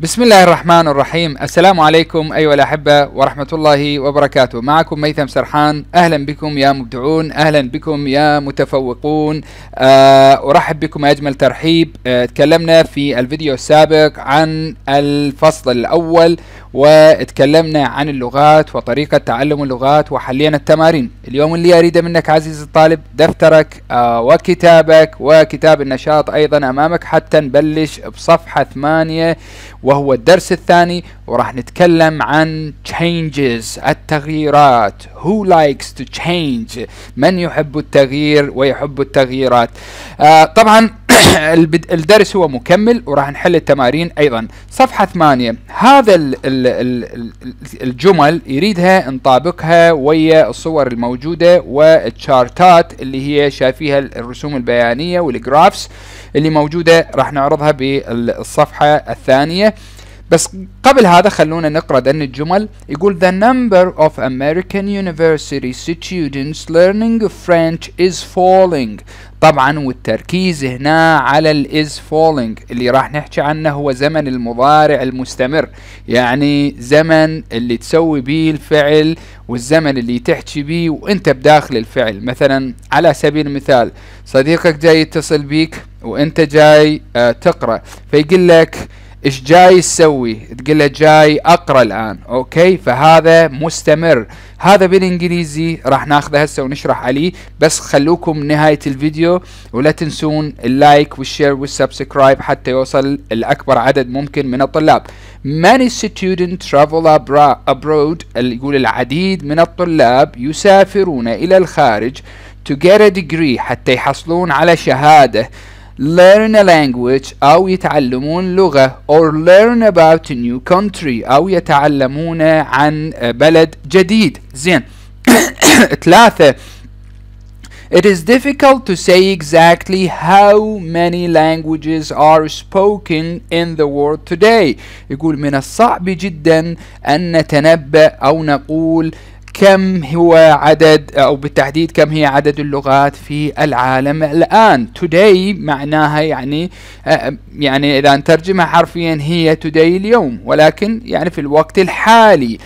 بسم الله الرحمن الرحيم السلام عليكم أيها الأحبة ورحمة الله وبركاته معكم ميثم سرحان أهلا بكم يا مبدعون أهلا بكم يا متفوقون آه، أرحب بكم أجمل ترحيب آه، تكلمنا في الفيديو السابق عن الفصل الأول وتكلمنا عن اللغات وطريقة تعلم اللغات وحلينا التمارين اليوم اللي أريده منك عزيزي الطالب دفترك آه، وكتابك وكتاب النشاط أيضا أمامك حتى نبلش بصفحة ثمانية و وهو الدرس الثاني وراح نتكلم عن changes التغييرات who likes to change من يحب التغيير ويحب التغييرات آه طبعا الدرس هو مكمل وراح نحل التمارين ايضا صفحة ثمانية هذا الـ الـ الـ الجمل يريدها نطابقها ويا الصور الموجودة والتشارتات اللي هي شايفيها الرسوم البيانية والجرافس اللي موجودة راح نعرضها بالصفحة الثانية بس قبل هذا خلونا نقرأ ذن الجمل يقول The number of American university students learning French is falling طبعا والتركيز هنا على is falling اللي راح نحكي عنه هو زمن المضارع المستمر يعني زمن اللي تسوي بيه الفعل والزمن اللي تحكي بيه وانت بداخل الفعل مثلا على سبيل المثال صديقك جاي يتصل بيك وانت جاي آه، تقرا فيقول لك ايش جاي تسوي تقول له جاي اقرا الان اوكي فهذا مستمر هذا بالانجليزي راح ناخذه هسه ونشرح عليه بس خلوكم نهايه الفيديو ولا تنسون اللايك والشير والسبسكرايب حتى يوصل الاكبر عدد ممكن من الطلاب many students travel abroad يقول العديد من الطلاب يسافرون الى الخارج to get a degree حتى يحصلون على شهاده learn a language أو يتعلمون لغة or learn about a new country أو يتعلمون عن بلد جديد زين ثلاثة It is difficult to say exactly how many languages are spoken in the world today. يقول من الصعب جدا أن نتنبأ أو نقول كم هو عدد أو بالتحديد كم هي عدد اللغات في العالم الآن today معناها يعني آه، يعني إذا نترجمها حرفيا هي today اليوم ولكن يعني في الوقت الحالي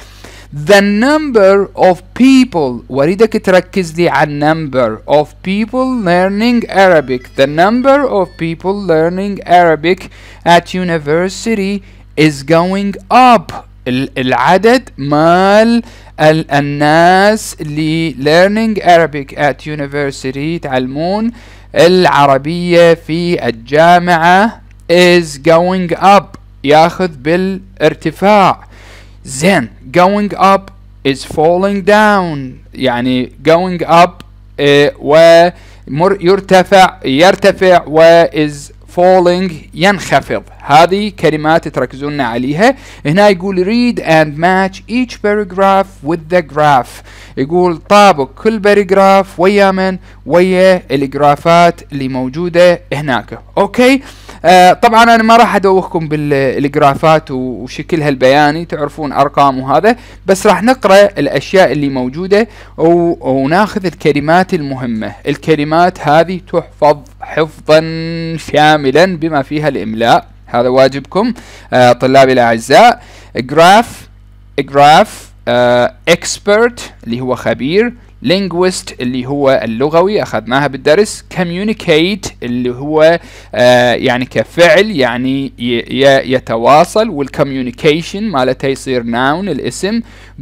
the number of people واريدك تركز لي على number of people learning Arabic the number of people learning Arabic at university is going up العدد مال الناس اللي learning Arabic at university يتعلمون العربية في الجامعة is going up ياخذ بالارتفاع زين going up is falling down يعني going up uh, و يرتفع يرتفع و is falling ينخفض هذه كلمات تركزون عليها هنا يقول read and match each paragraph with the graph يقول طابق كل paragraph ويا من ويا الجرافات اللي موجودة هناك اوكي okay. آه طبعا انا ما راح ادوخكم بالجرافات وشكلها البياني تعرفون ارقام وهذا بس راح نقرا الاشياء اللي موجوده وناخذ الكلمات المهمه الكلمات هذه تحفظ حفظا شاملا بما فيها الاملاء هذا واجبكم آه طلابي الاعزاء جراف جراف اكسبرت اللي هو خبير linguist اللي هو اللغوي أخذناها بالدرس communicate اللي هو آه يعني كفعل يعني يتواصل والcommunication مالته يصير noun الاسم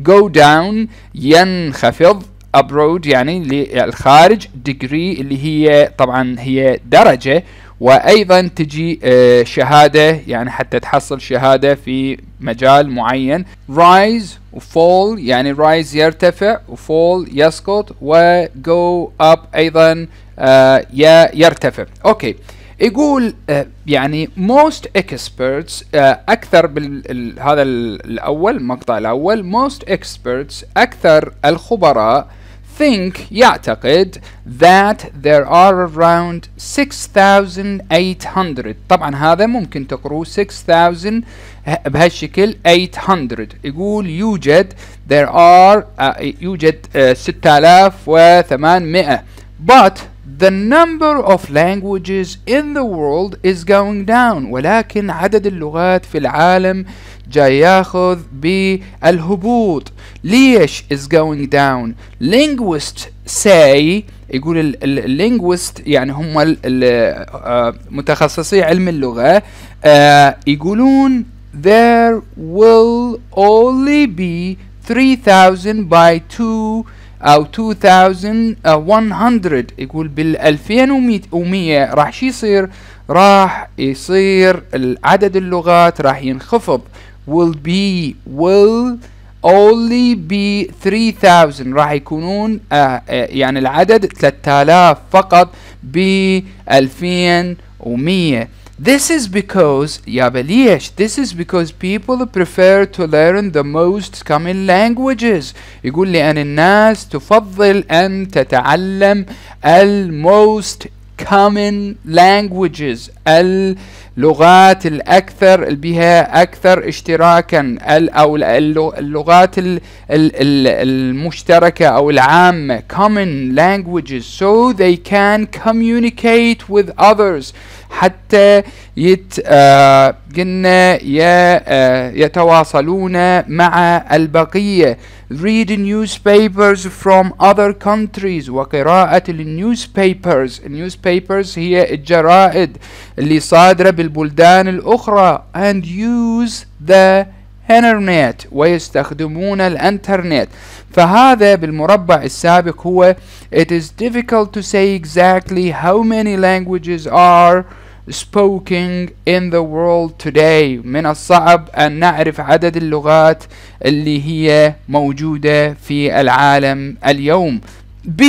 go down ينخفض abroad يعني للخارج degree اللي هي طبعا هي درجة وايضا تجي آه، شهاده يعني حتى تحصل شهاده في مجال معين rise وفول يعني rise يرتفع وفول يسقط وجو up ايضا آه، يرتفع اوكي يقول آه، يعني most experts اكثر هذا الاول المقطع الاول most experts اكثر الخبراء think, يعتقد, that there are around 6,800 طبعا هذا ممكن تقروه 6,000 بهالشكل 800 يقول يوجد there are uh, eh, يوجد uh, eh, 6,800 but the number of languages in the world is going down ولكن عدد اللغات في العالم جاي ياخذ بالهبوط ليش is going down linguists say يقول اللينغويست يعني هم آه، متخصصي علم اللغة آه، يقولون there will only be 3000 by 2 او 2100 آه، يقول بال 2100 راح شو يصير راح يصير عدد اللغات راح ينخفض will be will only be 3000 راح يكونون آه يعني العدد 3000 فقط ب 2100 This is because يابليش. This is because people prefer to learn the most common languages يقول أن الناس تفضل أن تتعلم ال most common languages ال لغات الأكثر بها أكثر اشتراكا أو اللغات المشتركة أو العامة common languages so they can communicate with others حتى يت آه، قلنا آه، يتواصلون مع البقية read newspapers from other countries وقراءة النيوزبيبرز النيوزبيبرز هي الجرائد اللي صادرة بالبلدان الأخرى and use the internet ويستخدمون الانترنت فهذا بالمربع السابق هو it is difficult to say exactly how many languages are spoken in the world today من الصعب أن نعرف عدد اللغات اللي هي موجودة في العالم اليوم B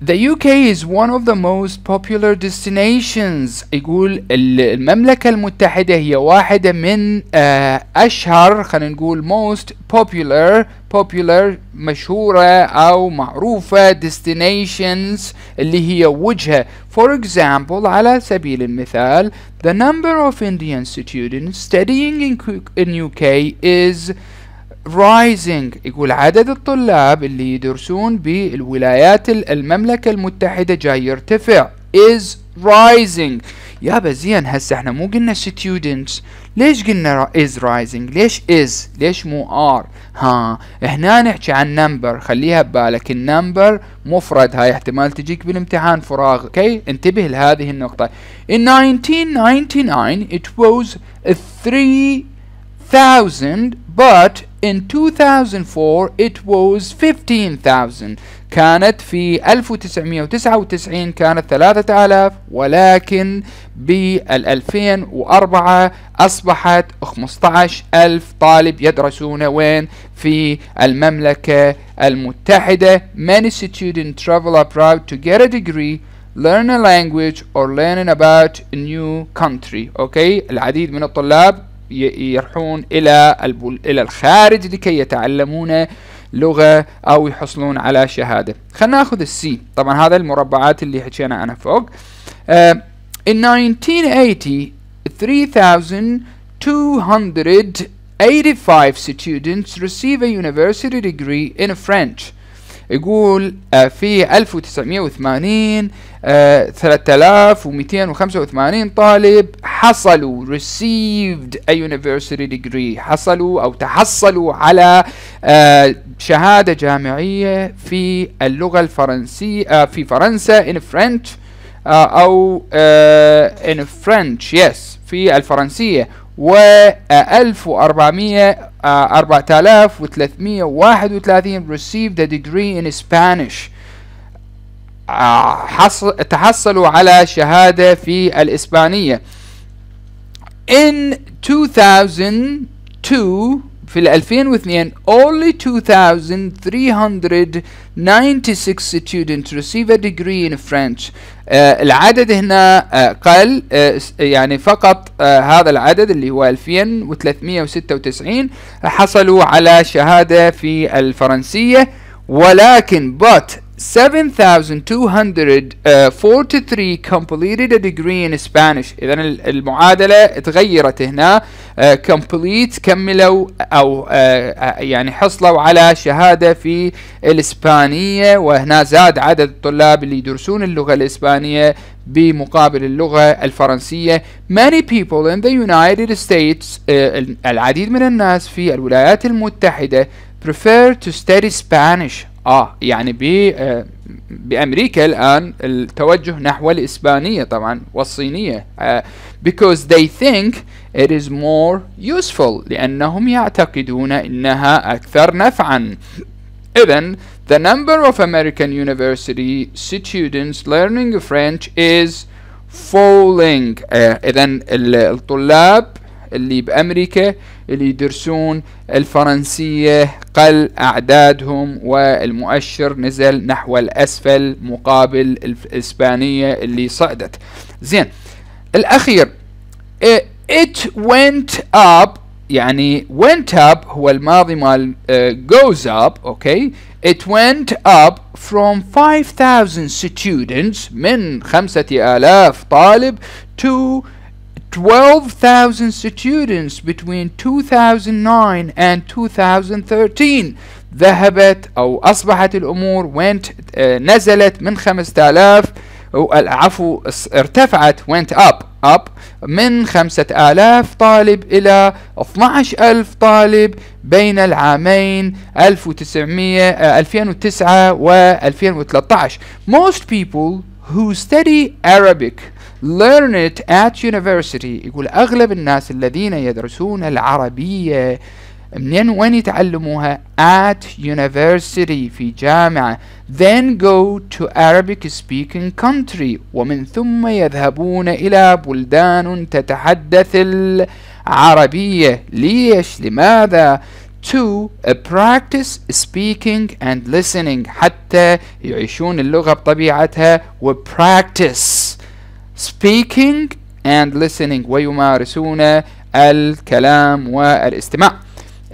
The UK is one of the most popular destinations يقول المملكة المتحدة هي واحدة من آه، أشهر خلينا نقول most popular popular مشهورة أو معروفة destinations اللي هي وجهة for example على سبيل المثال the number of Indian students studying in UK is rising يقول عدد الطلاب اللي يدرسون بالولايات المملكة المتحدة جاي يرتفع is rising يابا زين هسه احنا مو قلنا students ليش قلنا is rising ليش is ليش مو are ها هنا نحكي عن number خليها ببالك النمبر مفرد هاي احتمال تجيك بالامتحان فراغ اوكي انتبه لهذه النقطة in 1999 it was 3000 but in 2004 it was 15,000 كانت في 1999 كانت 3000 ولكن بال 2004 أصبحت 15000 طالب يدرسون وين في المملكة المتحدة many students travel abroad to get a degree learn a language or learn about a new country اوكي العديد من الطلاب يروحون الى الى الخارج لكي يتعلمون لغه او يحصلون على شهاده خلينا ناخذ السي طبعا هذا المربعات اللي حكينا عنها فوق آه In 1980, 3,285 students receive a university degree in French. يقول في 1980 3285 طالب حصلوا received a university degree حصلوا او تحصلوا على شهادة جامعية في اللغة الفرنسية في فرنسا in French آه، أو آه، in French yes في الفرنسية و 1400 آه، 4331 received a degree in Spanish حصل تحصلوا على شهادة في الإسبانية in 2002 في ال 2002 only 2396 students receive a degree in French uh, العدد هنا uh, قل uh, يعني فقط uh, هذا العدد اللي هو 2396 حصلوا على شهادة في الفرنسية ولكن but 7243 uh, completed a degree in Spanish اذا المعادله تغيرت هنا uh, complete كملوا او uh, يعني حصلوا على شهاده في الاسبانيه وهنا زاد عدد الطلاب اللي يدرسون اللغه الاسبانيه بمقابل اللغة الفرنسية many people in the United States العديد من الناس في الولايات المتحدة prefer to study Spanish اه يعني ب بامريكا الان التوجه نحو الاسبانيه طبعا والصينيه because they think it is more useful لانهم يعتقدون انها اكثر نفعا اذا the number of American university students learning French is falling اذا الطلاب اللي بأمريكا اللي يدرسون الفرنسية قل أعدادهم والمؤشر نزل نحو الأسفل مقابل الإسبانية اللي صعدت زين الأخير it went up يعني went up هو الماضي مال uh, goes up اوكي okay. it went up from 5000 students من 5000 طالب to 12,000 students between 2009 and 2013 ذهبت أو أصبحت الأمور went uh, نزلت من 5000 أو العفو ارتفعت went up up من 5000 طالب إلى 12000 طالب بين العامين 1900 uh, 2009 و 2013 Most people who study Arabic learn it at university يقول أغلب الناس الذين يدرسون العربية منين وين يتعلموها at university في جامعة then go to Arabic speaking country ومن ثم يذهبون إلى بلدان تتحدث العربية ليش لماذا to practice speaking and listening حتى يعيشون اللغة بطبيعتها و practice speaking and listening ويمارسون الكلام والاستماع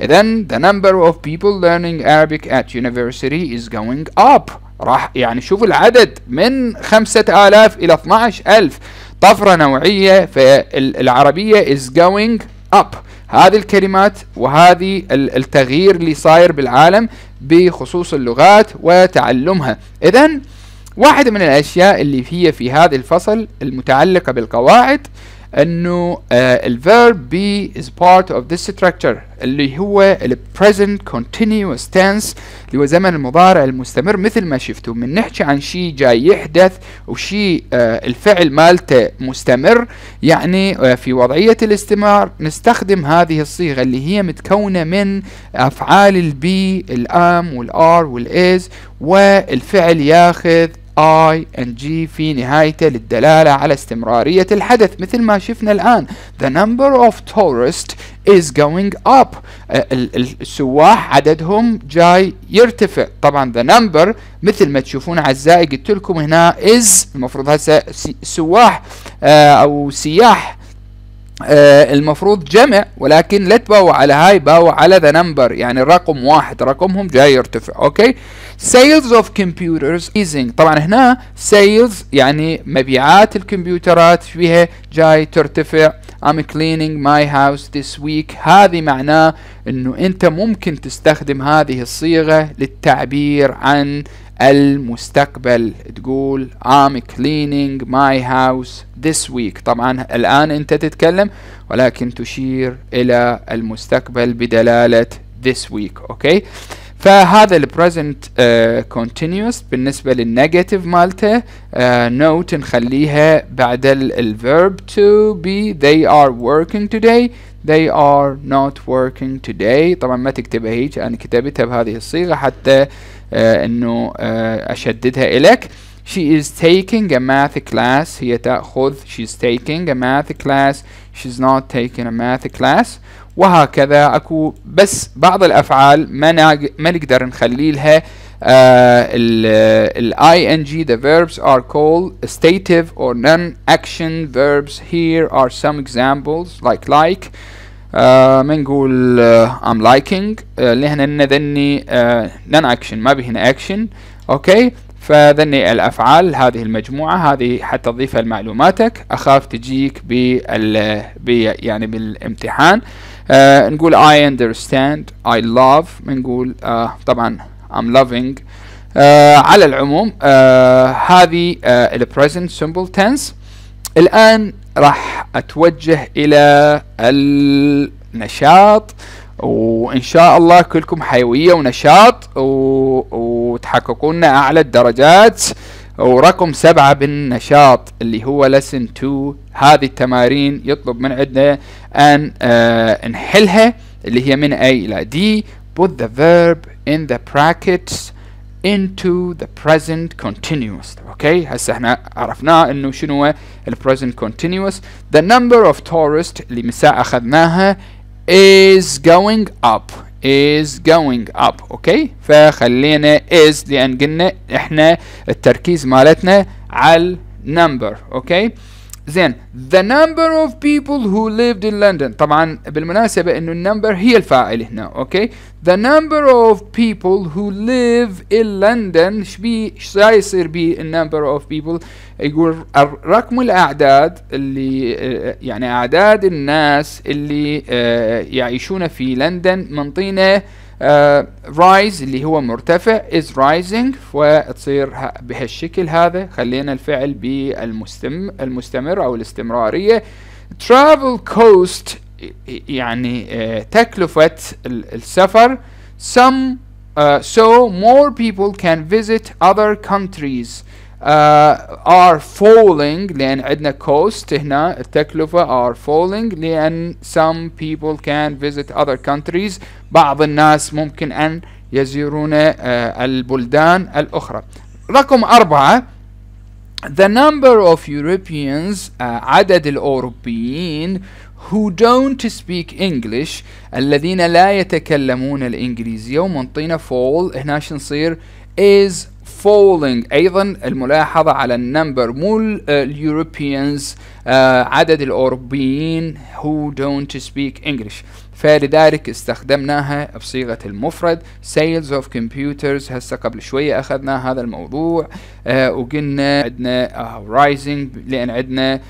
إذا the number of people learning Arabic at university is going up راح يعني شوف العدد من 5000 إلى 12000 طفرة نوعية فالعربية is going up هذه الكلمات وهذه التغيير اللي صاير بالعالم بخصوص اللغات وتعلمها إذن واحدة من الأشياء اللي هي في هذا الفصل المتعلقة بالقواعد انه آه verb be is part of this structure اللي هو ال present continuous tense اللي هو زمن المضارع المستمر مثل ما شفتوا بنحكي عن شيء جاي يحدث وشيء آه الفعل مالته مستمر يعني آه في وضعية الاستمرار نستخدم هذه الصيغة اللي هي متكونة من افعال البي الام والار والايز والفعل ياخذ I and G في نهايته للدلالة على استمرارية الحدث مثل ما شفنا الآن The number of tourists is going up آه، السواح عددهم جاي يرتفع طبعا the number مثل ما تشوفون أعزائي قلت لكم هنا is المفروض هسه سواح آه، أو سياح آه المفروض جمع ولكن لا تباو على هاي باو على ذا نمبر يعني الرقم واحد رقمهم جاي يرتفع اوكي سيلز اوف كمبيوترز ايزنج طبعا هنا سيلز يعني مبيعات الكمبيوترات فيها جاي ترتفع I'm cleaning my house this week هذه معناه انه انت ممكن تستخدم هذه الصيغة للتعبير عن المستقبل تقول I'm cleaning my house this week طبعا الآن أنت تتكلم ولكن تشير إلى المستقبل بدلالة this week أوكي فهذا الـ present uh, بالنسبة للنيجاتيف مالته نوت uh, نخليها بعد الفيرب to be they are working today they are not working today طبعا ما تكتبها هيك أنا كتبتها بهذه الصيغة حتى uh, انه اشددها لك She is taking a math class هي تأخذ She's taking a math class She's not taking a math class وهكذا اكو بس بعض الافعال ما ما نقدر نخلي لها ال ing the verbs are called stative or non action verbs here are some examples like like بنقول ام لايكينج اللي هنا ذني نون آه، اكشن ما بهنا اكشن اوكي فذني الافعال هذه المجموعه هذه حتى تضيفها لمعلوماتك اخاف تجيك بال يعني بالامتحان آه نقول I understand I love منقول آه طبعا I'm loving آه على العموم آه هذه آه البريزنت سمبل تنس الان راح اتوجه الى النشاط وان شاء الله كلكم حيويه ونشاط وتحققون اعلى الدرجات ورقم سبعة بالنشاط اللي هو لسن 2 هذه التمارين يطلب من عندنا ان آه نحلها اللي هي من A الى D put the verb in the brackets into the present continuous okay? هسه احنا عرفناه انه شنو ال present continuous the number of tourists اللي مساء اخذناها is going up is going up اوكي فخلينا is لان قلنا احنا التركيز مالتنا على number okay? زين the number of people who lived in London طبعا بالمناسبة انه النمبر هي الفاعل هنا اوكي the number of people who live in London ايش يصير بي number of people يقول رقم الاعداد اللي آه، يعني اعداد الناس اللي آه، يعيشون في لندن منطينه آه، rise اللي هو مرتفع is rising وتصير بهالشكل هذا خلينا الفعل بالمستم المستمر او الاستمرارية travel cost يعني uh, تكلفة السفر some uh, so more people can visit other countries uh, are falling لان عندنا cost هنا التكلفة are falling لان some people can visit other countries بعض الناس ممكن ان يزورون uh, البلدان الاخرى رقم أربعة the number of Europeans uh, عدد الأوروبيين who don't speak English الذين لا يتكلمون الإنجليزية ومنطينا fall هنا شنصير is falling ايضا الملاحظه على النمبر مو آه، اليوروبيانز آه، عدد الاوروبيين who don't speak English فلذلك استخدمناها بصيغة المفرد sales of computers هسه قبل شوية أخذنا هذا الموضوع uh, وقلنا عندنا رايزنج rising لأن عندنا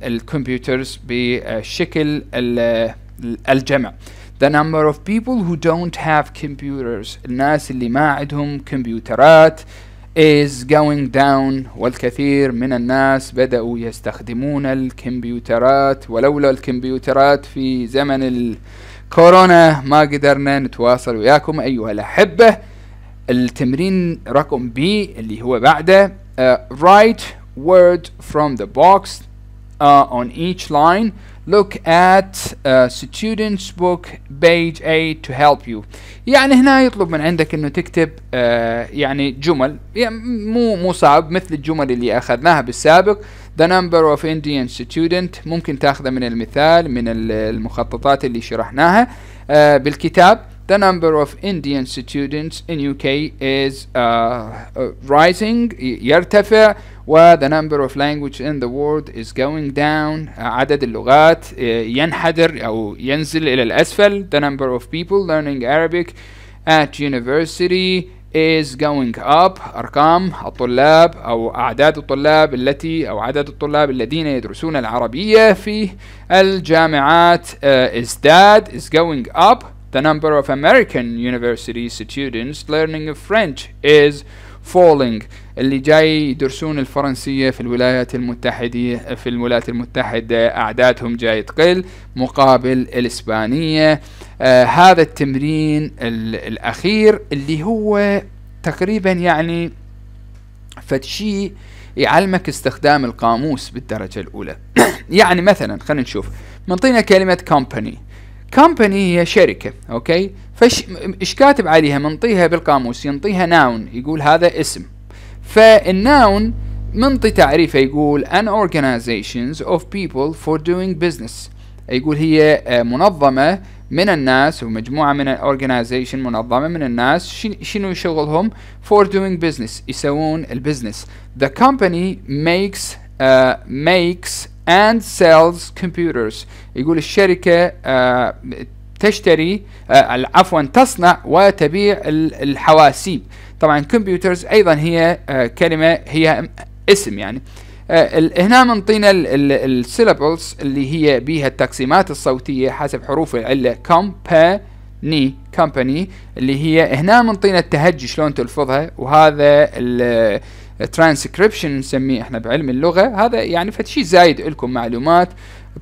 الكمبيوترز بشكل الجمع the number of people who don't have computers الناس اللي ما عندهم كمبيوترات is going down والكثير من الناس بدأوا يستخدمون الكمبيوترات ولولا الكمبيوترات في زمن الكورونا ما قدرنا نتواصل وياكم أيها الأحبة التمرين رقم بي اللي هو بعده uh, write word from the box uh, on each line look at a uh, students book page 8 to help you يعني هنا يطلب من عندك انه تكتب uh, يعني جمل يعني مو مو صعب مثل الجمل اللي اخذناها بالسابق the number of Indian student ممكن تاخذه من المثال من المخططات اللي شرحناها uh, بالكتاب the number of Indian students in UK is uh, uh, rising يرتفع the number of languages in the world is going down عدد اللغات ينحدر أو ينزل إلى الأسفل the number of people learning Arabic at university is going up أرقام الطلاب أو أعداد الطلاب التي أو عدد الطلاب الذين يدرسون العربية في الجامعات uh, is that is going up The number of American university students learning French is falling اللي جاي يدرسون الفرنسية في الولايات المتحدة في الولايات المتحدة أعدادهم جاي تقل مقابل الإسبانية آه هذا التمرين الأخير اللي هو تقريبا يعني فتشي يعلمك استخدام القاموس بالدرجة الأولى يعني مثلا خلينا نشوف منطينا كلمة company كومباني هي شركة اوكي فش ايش كاتب عليها منطيها بالقاموس ينطيها ناون يقول هذا اسم فالناون منطي تعريفه يقول an organizations of people for doing business يقول هي آه، منظمة من الناس ومجموعة من الاورجنايزيشن منظمة من الناس شنو شغلهم for doing business يسوون البزنس the company makes uh, makes and sells computers يقول الشركة آه، تشتري آه، عفوا تصنع وتبيع الحواسيب طبعا كمبيوترز ايضا هي آه، كلمة هي اسم يعني هنا منطينا السيلابلز اللي هي بيها التقسيمات الصوتية حسب حروف العلة company company اللي هي هنا منطينا التهجي شلون تلفظها وهذا ترانسكريبشن نسميه احنا بعلم اللغه هذا يعني شيء زايد لكم معلومات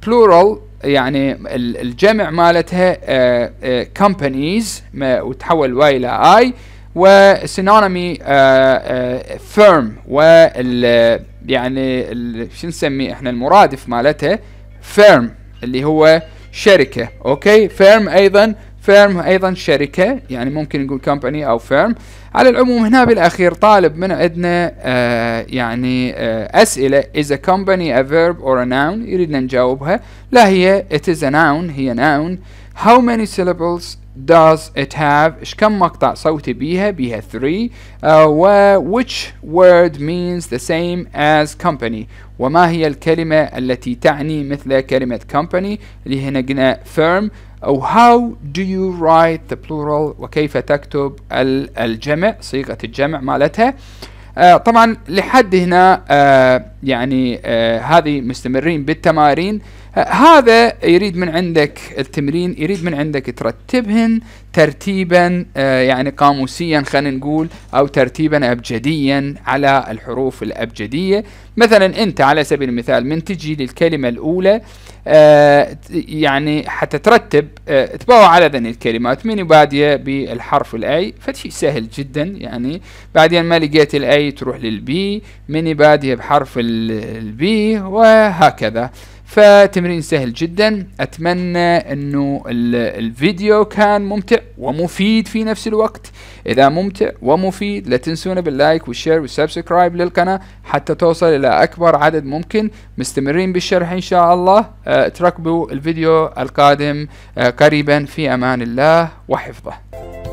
بلورال يعني الجمع مالتها كومبانيز آه، آه، وتحول واي الى اي وسينونيمي فيرم آه، وال يعني شو نسميه احنا المرادف مالتها فيرم اللي هو شركه اوكي فيرم ايضا فيرم ايضا شركه يعني ممكن نقول كومباني او فيرم على العموم هنا بالاخير طالب من عندنا آه يعني آه اسئله is a company a verb or a noun يريدنا نجاوبها لا هي it is a noun هي noun how many syllables does it have ايش كم مقطع صوتي بيها بيها 3 آه، و uh, which word means the same as company وما هي الكلمة التي تعني مثل كلمة company اللي هنا قلنا firm أو how do you write the plural وكيف تكتب الجمع صيغة الجمع مالتها آه طبعا لحد هنا آه يعني آه هذه مستمرين بالتمارين أه، هذا يريد من عندك التمرين يريد من عندك ترتبهن ترتيبا أه، يعني قاموسيا خلينا نقول او ترتيبا ابجديا على الحروف الابجديه مثلا انت على سبيل المثال من تجي للكلمه الاولى أه، يعني حتى ترتب على ذن الكلمات من باديه بالحرف الاي فشيء سهل جدا يعني بعدين ما لقيت الاي تروح للبي من باديه بحرف البي وهكذا فتمرين سهل جدا اتمنى انه الفيديو كان ممتع ومفيد في نفس الوقت اذا ممتع ومفيد لا تنسونا باللايك والشير والسبسكرايب للقناة حتى توصل الى اكبر عدد ممكن مستمرين بالشرح ان شاء الله تركبوا الفيديو القادم قريبا في امان الله وحفظه